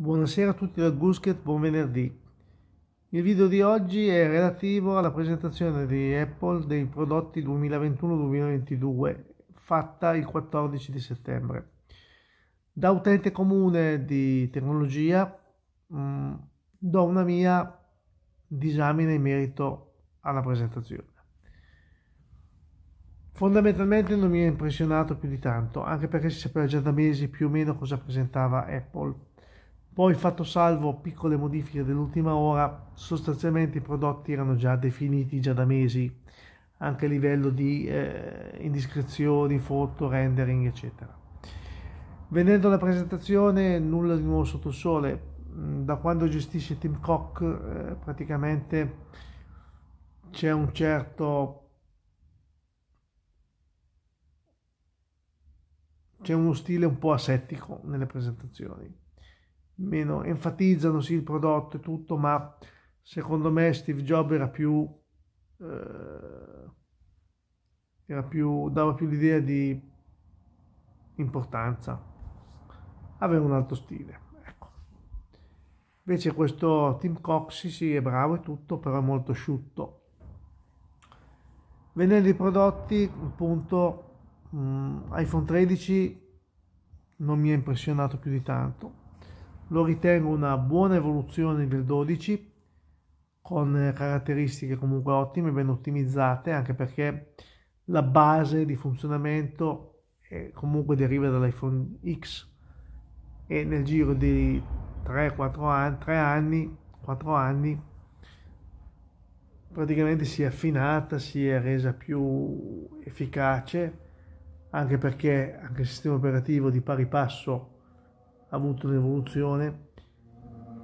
Buonasera a tutti da Gusket, buon venerdì. Il video di oggi è relativo alla presentazione di Apple dei prodotti 2021-2022 fatta il 14 di settembre. Da utente comune di tecnologia mh, mm, do una mia disamina in merito alla presentazione. Fondamentalmente non mi ha impressionato più di tanto, anche perché si sapeva già da mesi più o meno cosa presentava Apple poi, fatto salvo piccole modifiche dell'ultima ora, sostanzialmente i prodotti erano già definiti già da mesi, anche a livello di eh, indiscrezioni, foto, rendering, eccetera. Venendo alla presentazione, nulla di nuovo sotto il sole. Mm, da quando gestisce Tim Cock, eh, praticamente c'è un certo c'è uno stile un po' asettico nelle presentazioni meno enfatizzano sì il prodotto e tutto, ma secondo me Steve Jobs era più, eh, era più dava più l'idea di importanza, aveva un altro stile. Ecco. Invece questo Tim Cox sì è bravo e tutto, però è molto asciutto. Venendo i prodotti, appunto, mh, mm, iPhone 13 non mi ha impressionato più di tanto lo ritengo una buona evoluzione del 12 con eh, caratteristiche comunque ottime, ben ottimizzate, anche perché la base di funzionamento eh, comunque deriva dall'iPhone X e nel giro di 3-4 anni, 3 anni, 4 anni praticamente si è affinata, si è resa più efficace, anche perché anche il sistema operativo di pari passo ha avuto un'evoluzione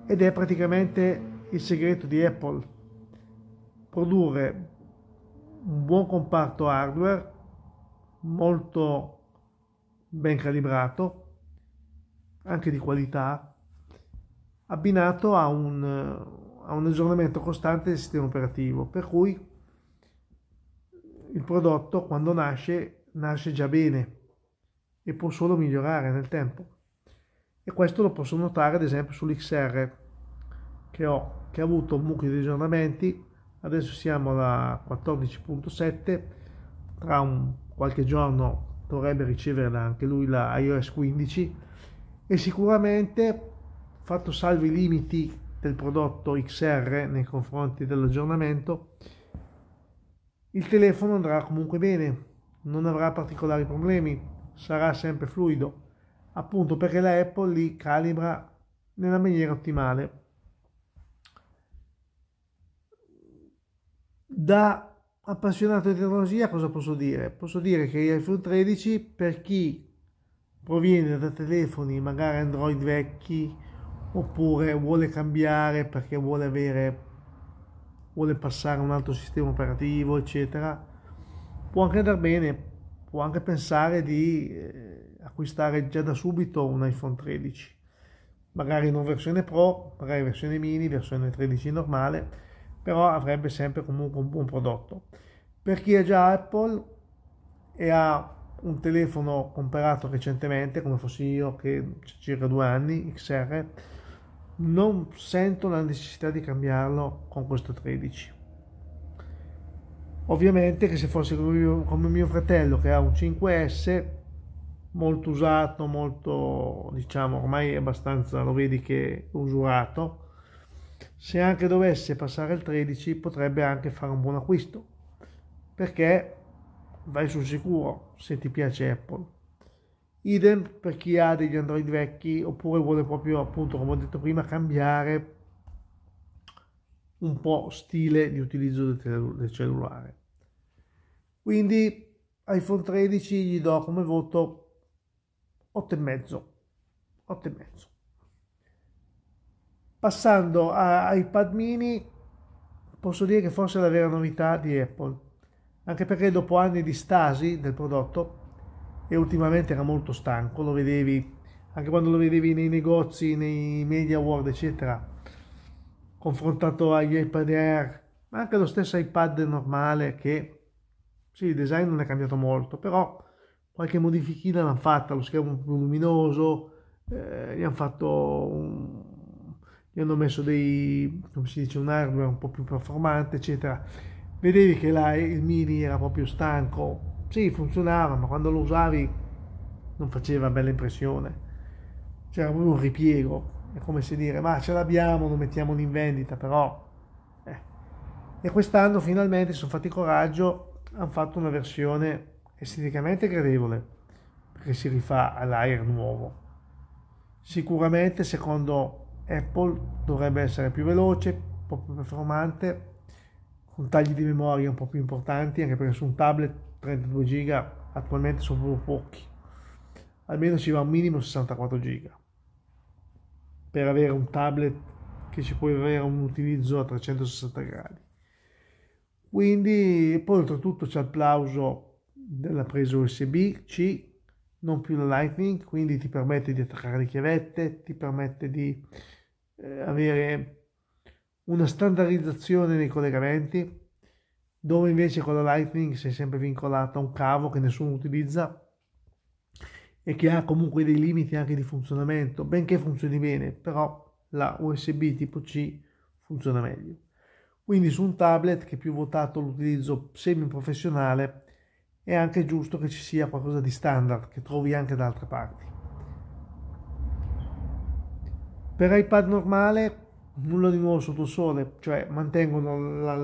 ed è praticamente il segreto di Apple. Produrre un buon comparto hardware molto ben calibrato, anche di qualità, abbinato a un, a un aggiornamento costante del sistema operativo, per cui il prodotto quando nasce nasce già bene e può solo migliorare nel tempo e questo lo posso notare ad esempio sull'XR che, ho, che ha avuto un mucchio di aggiornamenti adesso siamo alla 14.7 tra un, qualche giorno dovrebbe ricevere anche lui la iOS 15 e sicuramente fatto salvo i limiti del prodotto XR nei confronti dell'aggiornamento il telefono andrà comunque bene non avrà particolari problemi sarà sempre fluido appunto perché la Apple li calibra nella maniera ottimale. Da appassionato di tecnologia cosa posso dire? Posso dire che l'iPhone 13 per chi proviene da telefoni magari Android vecchi oppure vuole cambiare perché vuole avere vuole passare a un altro sistema operativo eccetera può anche andare bene può anche pensare di eh, acquistare già da subito un iPhone 13, magari non versione Pro, magari versione mini, versione 13 normale, però avrebbe sempre comunque un buon prodotto. Per chi è già Apple e ha un telefono comprato recentemente, come fossi io che circa due anni, XR, non sento la necessità di cambiarlo con questo 13. Ovviamente che se fosse come mio, come mio fratello che ha un 5S molto usato, molto diciamo ormai è abbastanza, lo vedi che usurato. Se anche dovesse passare al 13 potrebbe anche fare un buon acquisto perché vai sul sicuro se ti piace Apple. Idem per chi ha degli Android vecchi oppure vuole proprio appunto come ho detto prima cambiare un po' stile di utilizzo del, cellulare. Quindi iPhone 13 gli do come voto 8 e mezzo 8 e mezzo passando a iPad mini posso dire che forse è la vera novità di Apple anche perché dopo anni di stasi del prodotto e ultimamente era molto stanco lo vedevi anche quando lo vedevi nei negozi nei media world eccetera confrontato agli iPad Air ma anche lo stesso iPad normale che sì il design non è cambiato molto però qualche modifichina l'hanno fatta, lo schermo più luminoso, eh, gli hanno fatto un, gli hanno messo dei, come si dice, un hardware un po' più performante, eccetera. Vedevi che là il mini era proprio stanco, sì, funzionava, ma quando lo usavi non faceva bella impressione. C'era proprio un ripiego, è come se dire, ma ce l'abbiamo, lo mettiamo in vendita, però... Eh. E quest'anno finalmente sono fatti coraggio, hanno fatto una versione esteticamente gradevole, perché si rifà all'air nuovo. Sicuramente, secondo Apple, dovrebbe essere più veloce, più performante, con tagli di memoria un po' più importanti, anche perché su un tablet 32 GB attualmente sono proprio pochi. Almeno ci va un minimo 64 GB. Per avere un tablet che ci può avere un utilizzo a 360 gradi. Quindi, poi oltretutto c'è il plauso della presa USB-C, non più la Lightning, quindi ti permette di attaccare le chiavette, ti permette di eh, avere una standardizzazione nei collegamenti, dove invece con la Lightning sei sempre vincolato a un cavo che nessuno utilizza e che ha comunque dei limiti anche di funzionamento, benché funzioni bene, però la USB tipo C funziona meglio. Quindi su un tablet che è più votato all'utilizzo semi professionale è anche giusto che ci sia qualcosa di standard che trovi anche da altre parti. Per iPad normale nulla di nuovo sotto il sole, cioè mantengono la,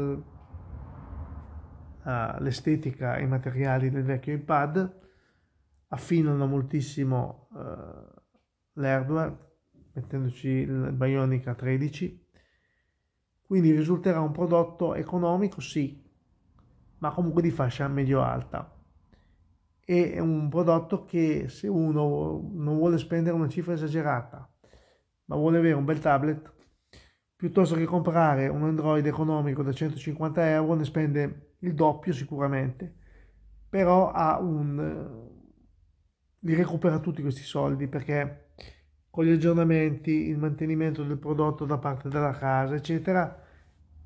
la, l'estetica e i materiali del vecchio iPad, affinano moltissimo eh, l'hardware, mettendoci il Bionica 13, quindi risulterà un prodotto economico, sì, ma comunque di fascia medio alta. è un prodotto che se uno non vuole spendere una cifra esagerata, ma vuole avere un bel tablet, piuttosto che comprare un Android economico da 150 euro ne spende il doppio sicuramente, però ha un... li recupera tutti questi soldi perché con gli aggiornamenti, il mantenimento del prodotto da parte della casa, eccetera,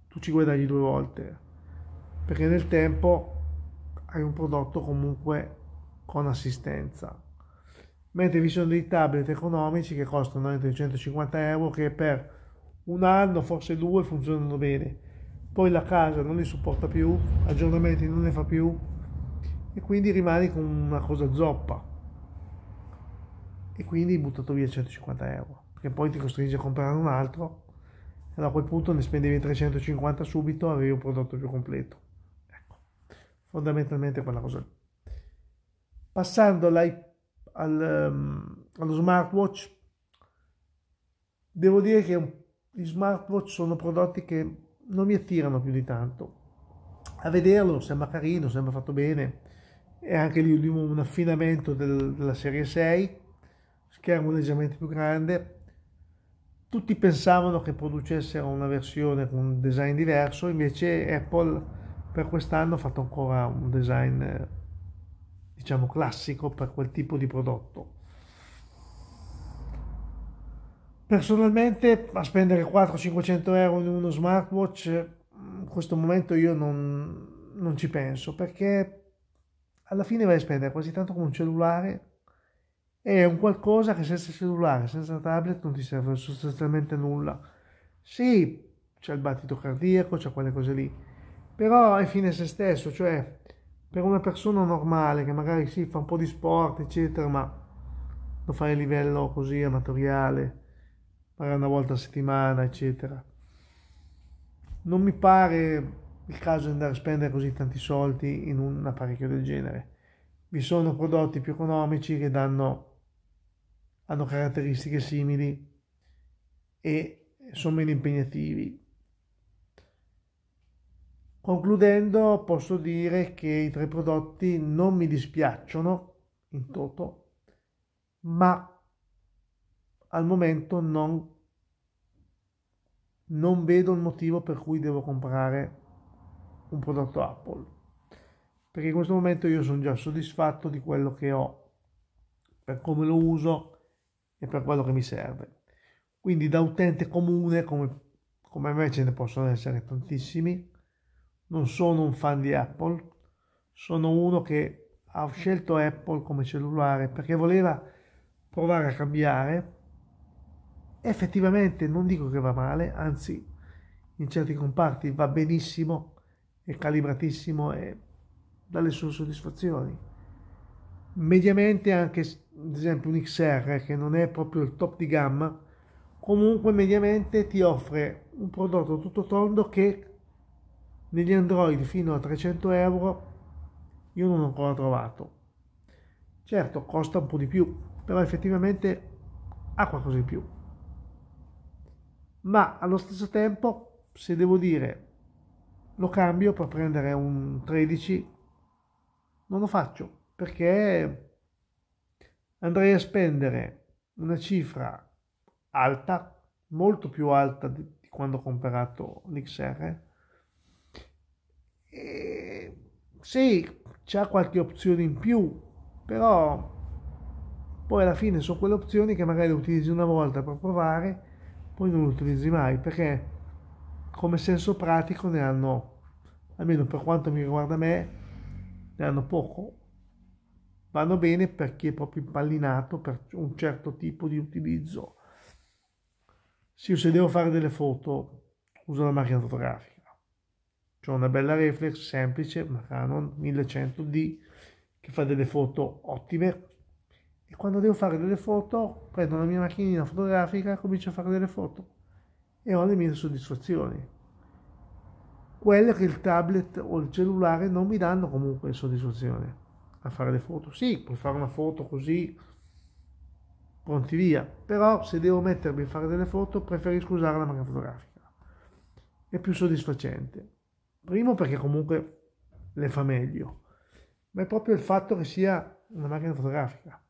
tu ci guadagni due volte perché nel tempo hai un prodotto comunque con assistenza. Mentre vi sono dei tablet economici che costano entro i euro che per un anno, forse due, funzionano bene. Poi la casa non li supporta più, aggiornamenti non ne fa più e quindi rimani con una cosa zoppa. E quindi hai buttato via 150 euro, perché poi ti costringe a comprare un altro. E a quel punto ne spendevi 350 subito e avevi un prodotto più completo fondamentalmente quella cosa lì. Passando al, um, allo smartwatch, devo dire che gli smartwatch sono prodotti che non mi attirano più di tanto. A vederlo sembra carino, sembra fatto bene, è anche lì un affinamento del, della serie 6, schermo leggermente più grande. Tutti pensavano che producessero una versione con un design diverso, invece Apple per quest'anno ho fatto ancora un design eh, diciamo classico per quel tipo di prodotto personalmente a spendere 4 500 euro in uno smartwatch eh, in questo momento io non, non ci penso perché alla fine vai a spendere quasi tanto come un cellulare è un qualcosa che senza cellulare, senza tablet non ti serve sostanzialmente nulla. Sì, c'è il battito cardiaco, c'è quelle cose lì, però è fine se stesso, cioè per una persona normale che magari si sì, fa un po' di sport, eccetera, ma lo fai a livello così amatoriale, magari una volta a settimana, eccetera. Non mi pare il caso di andare a spendere così tanti soldi in un apparecchio del genere. Vi sono prodotti più economici che danno, hanno caratteristiche simili e sono meno impegnativi Concludendo posso dire che i tre prodotti non mi dispiacciono in toto, ma al momento non, non vedo il motivo per cui devo comprare un prodotto Apple, perché in questo momento io sono già soddisfatto di quello che ho, per come lo uso e per quello che mi serve. Quindi da utente comune, come, come me ce ne possono essere tantissimi, non sono un fan di Apple, sono uno che ha scelto Apple come cellulare perché voleva provare a cambiare. Effettivamente non dico che va male, anzi in certi comparti va benissimo, è calibratissimo e dà le sue soddisfazioni. Mediamente anche ad esempio un XR che non è proprio il top di gamma, comunque mediamente ti offre un prodotto tutto tondo che negli Android fino a 300 euro io non ho ancora trovato. Certo, costa un po' di più, però effettivamente ha qualcosa in più. Ma allo stesso tempo, se devo dire lo cambio per prendere un 13, non lo faccio perché andrei a spendere una cifra alta, molto più alta di quando ho comprato l'XR Sì, c'ha qualche opzione in più, però poi alla fine sono quelle opzioni che magari utilizzi una volta per provare, poi non le utilizzi mai, perché come senso pratico ne hanno, almeno per quanto mi riguarda me, ne hanno poco. Vanno bene per chi è proprio impallinato per un certo tipo di utilizzo. Se se devo fare delle foto, uso la macchina fotografica c'è una bella reflex semplice, una Canon 1100D che fa delle foto ottime e quando devo fare delle foto prendo la mia macchinina fotografica comincio a fare delle foto e ho le mie soddisfazioni. Quelle che il tablet o il cellulare non mi danno comunque soddisfazione a fare le foto. Sì, puoi fare una foto così, pronti via, però se devo mettermi a fare delle foto preferisco usare la macchina fotografica. È più soddisfacente. Primo perché comunque le fa meglio, ma è proprio il fatto che sia una macchina fotografica.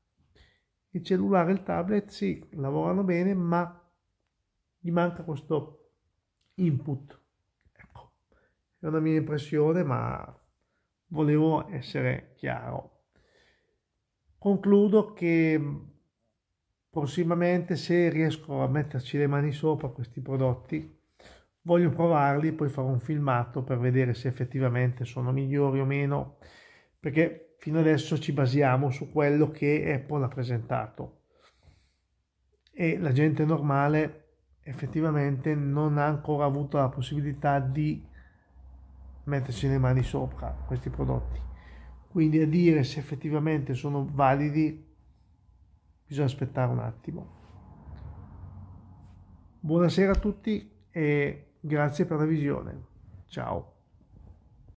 Il cellulare e il tablet sì, lavorano bene, ma gli manca questo input. Ecco, è una mia impressione, ma volevo essere chiaro. Concludo che prossimamente se riesco a metterci le mani sopra questi prodotti Voglio provarli, poi farò un filmato per vedere se effettivamente sono migliori o meno, perché fino adesso ci basiamo su quello che Apple ha presentato. E la gente normale effettivamente non ha ancora avuto la possibilità di metterci le mani sopra questi prodotti. Quindi a dire se effettivamente sono validi bisogna aspettare un attimo. Buonasera a tutti e Grazie per la visione. Ciao.